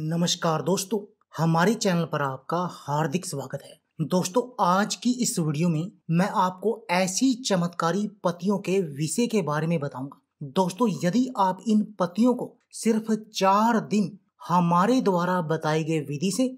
नमस्कार दोस्तों हमारे चैनल पर आपका हार्दिक स्वागत है दोस्तों आज की इस वीडियो में मैं आपको ऐसी चमत्कारी पतियों के विषय के बारे में बताऊंगा दोस्तों यदि आप इन पतियों को सिर्फ चार दिन हमारे द्वारा बताई गई विधि से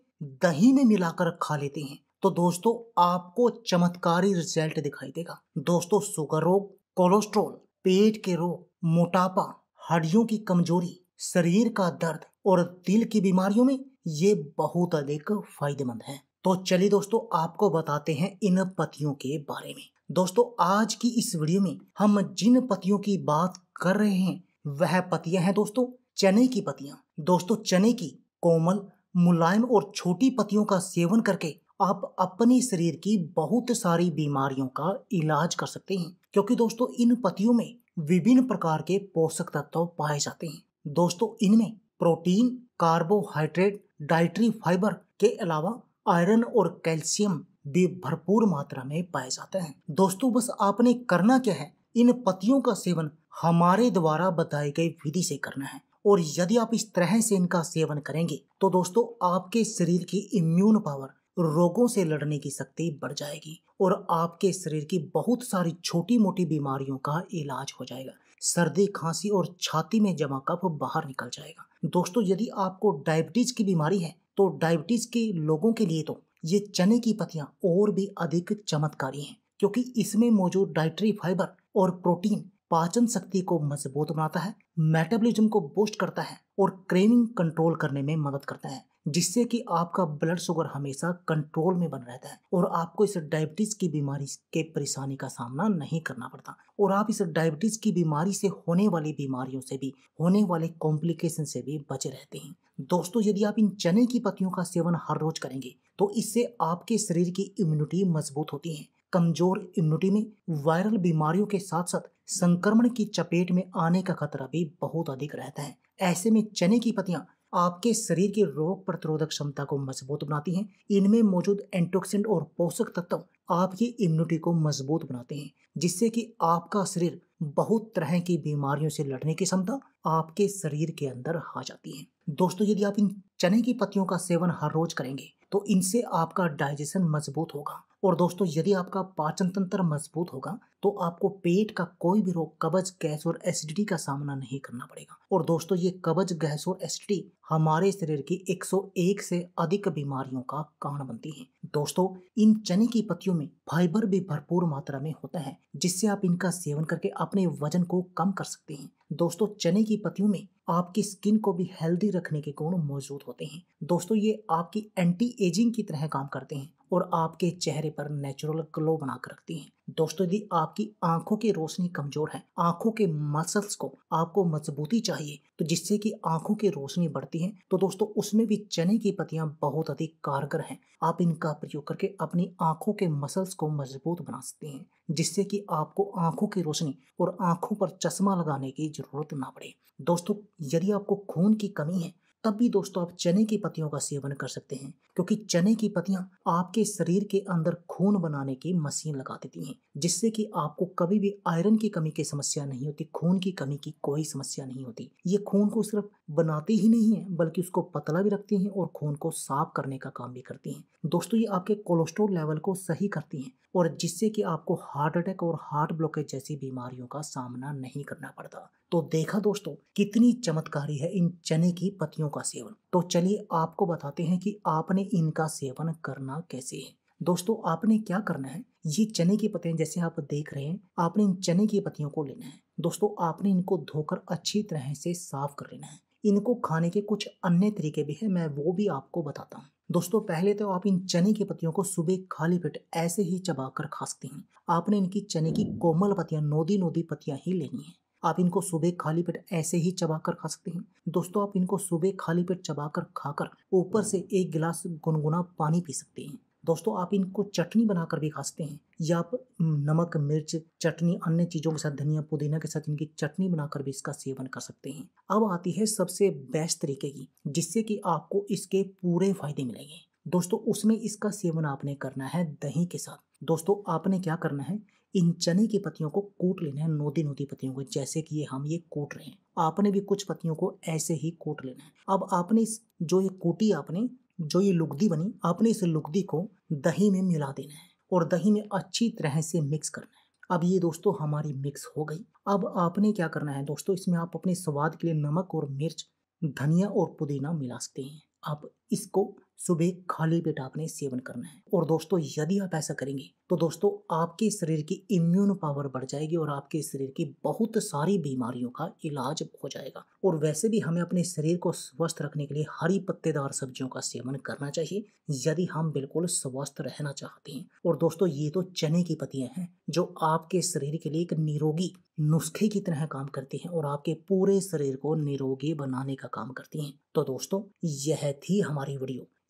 दही में मिलाकर खा लेते हैं तो दोस्तों आपको चमत्कारी रिजल्ट दिखाई देगा दोस्तों शुगर रोग कोलेस्ट्रोल पेट के रोग मोटापा हड्डियों की कमजोरी शरीर का दर्द और दिल की बीमारियों में ये बहुत अधिक फायदेमंद है तो चलिए दोस्तों आपको बताते हैं इन पतियों के बारे में दोस्तों आज की इस वीडियो में हम जिन पतियों की बात कर रहे हैं वह पतियां हैं दोस्तों चने की पतियां दोस्तों चने की कोमल मुलायम और छोटी पतियों का सेवन करके आप अपने शरीर की बहुत सारी बीमारियों का इलाज कर सकते हैं क्योंकि दोस्तों इन पतियों में विभिन्न प्रकार के पोषक तत्व पाए जाते हैं दोस्तों इनमें प्रोटीन कार्बोहाइड्रेट डाइट्री फाइबर के अलावा आयरन और कैल्शियम भी भरपूर मात्रा में पाए जाते हैं दोस्तों बस आपने करना क्या है इन पतियों का सेवन हमारे द्वारा बताई गई विधि से करना है और यदि आप इस तरह से इनका सेवन करेंगे तो दोस्तों आपके शरीर की इम्यून पावर रोगों से लड़ने की शक्ति बढ़ जाएगी और आपके शरीर की बहुत सारी छोटी मोटी बीमारियों का इलाज हो जाएगा सर्दी खांसी और छाती में जमा कफ बाहर निकल जाएगा दोस्तों यदि आपको डायबिटीज की बीमारी है तो डायबिटीज के लोगों के लिए तो ये चने की पत्तियां और भी अधिक चमत्कारी हैं क्योंकि इसमें मौजूद डाइट्री फाइबर और प्रोटीन पाचन शक्ति को मजबूत बनाता है मेटाबॉलिज्म को बूस्ट करता है और क्रेविंग कंट्रोल करने में मदद करता है जिससे कि आपका ब्लड शुगर हमेशा कंट्रोल में बन रहता है और आपको इस डायबिटीज़ की बीमारी के परेशानी का सामना नहीं करना पड़ता और आप इस डायबिटीज़ की बीमारी से होने वाली बीमारियों से भी होने वाले कॉम्प्लिकेशन से भी बचे रहते हैं दोस्तों यदि आप इन चने की पत्तियों का सेवन हर रोज करेंगे तो इससे आपके शरीर की इम्यूनिटी मजबूत होती है कमजोर इम्यूनिटी में वायरल बीमारियों के साथ साथ संक्रमण की चपेट में आने का खतरा भी बहुत अधिक रहता है ऐसे में चने की पत्तियां आपके शरीर की रोग प्रतिरोधक क्षमता को मजबूत बनाती हैं इनमें मौजूद एंटोक्सिडेंट और पोषक तत्व आपकी इम्यूनिटी को मजबूत बनाते हैं जिससे कि आपका शरीर बहुत तरह की बीमारियों से लड़ने की क्षमता आपके शरीर के अंदर आ जाती है दोस्तों यदि आप इन चने की पत्तियों का सेवन हर रोज करेंगे तो इनसे आपका डाइजेशन मजबूत होगा और दोस्तों यदि आपका पाचन तंत्र मजबूत होगा तो आपको पेट का कोई भी रोग कब्ज गैस और एसिडिटी का सामना नहीं करना पड़ेगा और दोस्तों ये कब्ज गैस और एसिडिटी हमारे शरीर की 101 से अधिक बीमारियों का कारण बनती है दोस्तों इन चने की पत्तियों में फाइबर भी भरपूर मात्रा में होता है जिससे आप इनका सेवन करके अपने वजन को कम कर सकते हैं दोस्तों चने की पत्तियों में आपकी स्किन को भी हेल्दी रखने के गुण मौजूद होते हैं दोस्तों ये आपकी एंटी एजिंग की तरह काम करते हैं और आपके चेहरे पर नेचुरल ग्लो बनाकर रखती हैं दोस्तों यदि आपकी आंखों की रोशनी कमजोर है आंखों के मसल्स को आपको मजबूती चाहिए तो जिससे कि आंखों की रोशनी बढ़ती है तो दोस्तों उसमें भी चने की पत्तियां बहुत अधिक कारगर हैं आप इनका प्रयोग करके अपनी आंखों के मसल्स को मजबूत बना सकते हैं जिससे कि आपको आंखों की रोशनी और आंखों पर चश्मा लगाने की जरूरत ना पड़े दोस्तों यदि आपको खून की कमी है तब भी दोस्तों आप चने की पत्तियों का सेवन कर सकते हैं क्योंकि चने की पत्तियां आपके शरीर के अंदर खून बनाने की मशीन लगा देती हैं जिससे कि आपको कभी भी आयरन की कमी की समस्या नहीं होती खून की कमी की कोई समस्या नहीं होती ये खून को सिर्फ बनाती ही नहीं है बल्कि उसको पतला भी रखती हैं और खून को साफ करने का काम भी करती हैं दोस्तों ये आपके कोलेस्ट्रोल लेवल को सही करती हैं और जिससे कि आपको हार्ट अटैक और हार्ट ब्लॉकेज जैसी बीमारियों का सामना नहीं करना पड़ता तो देखा दोस्तों कितनी चमत्कारी है इन चने की पत्तियों का सेवन तो चलिए आपको बताते हैं कि आपने इनका सेवन करना कैसे है दोस्तों आपने क्या करना है ये चने की पत्तियां जैसे आप देख रहे हैं आपने इन चने की पत्तियों को लेना है दोस्तों आपने इनको धोकर अच्छी तरह से साफ कर लेना है इनको खाने के कुछ अन्य तरीके भी हैं मैं वो भी आपको बताता हूँ दोस्तों पहले तो आप इन चने की पत्तियों को सुबह खाली पेट ऐसे ही चबा कर खा सकते हैं आपने इनकी चने की कोमल पत्तियां नोदी नोदी पत्तियां ही लेनी है आप इनको सुबह खाली पेट ऐसे ही चबा कर खा सकते हैं दोस्तों आप इनको सुबह खाली पेट चबा कर खाकर ऊपर से एक गिलास गुनगुना पानी पी सकते हैं दोस्तों आप इनको चटनी बनाकर भी खा सकते हैं या आप नमक मिर्च चटनी अन्य चीज़ों के साथ धनिया पुदीना के साथ इनकी चटनी बनाकर भी इसका सेवन कर सकते हैं अब आती है सबसे बेस्ट तरीके की जिससे कि आपको इसके पूरे फायदे मिलेंगे दोस्तों उसमें इसका सेवन आपने करना है दही के साथ दोस्तों आपने क्या करना है इन चने की पत्तियों को कूट लेना है नोदी नोदी पत्तियों को जैसे कि ये हम ये कूट रहे हैं आपने भी कुछ पत्तियों को ऐसे ही कूट लेना है अब आपने इस जो ये कूटी आपने जो ये लुगदी बनी आपने इस लुगदी को दही में मिला देना है और दही में अच्छी तरह से मिक्स करना है अब ये दोस्तों हमारी मिक्स हो गई अब आपने क्या करना है दोस्तों इसमें आप अपने स्वाद के लिए नमक और मिर्च धनिया और पुदीना मिला सकते हैं आप इसको सुबह खाली पेट आपने सेवन करना है और दोस्तों यदि आप ऐसा करेंगे तो दोस्तों आपके शरीर की इम्यून पावर बढ़ जाएगी और आपके शरीर की बहुत सारी बीमारियों का इलाज हो जाएगा और वैसे भी हमें अपने शरीर को स्वस्थ रखने के लिए हरी पत्तेदार सब्जियों का सेवन करना चाहिए यदि हम बिल्कुल स्वस्थ रहना चाहते हैं और दोस्तों ये तो चने की पत्तियां हैं जो आपके शरीर के लिए एक निरोगी नुस्खे की तरह काम करती हैं और आपके पूरे शरीर को निरोगी बनाने का काम करती हैं तो दोस्तों यह थी हमारी वीडियो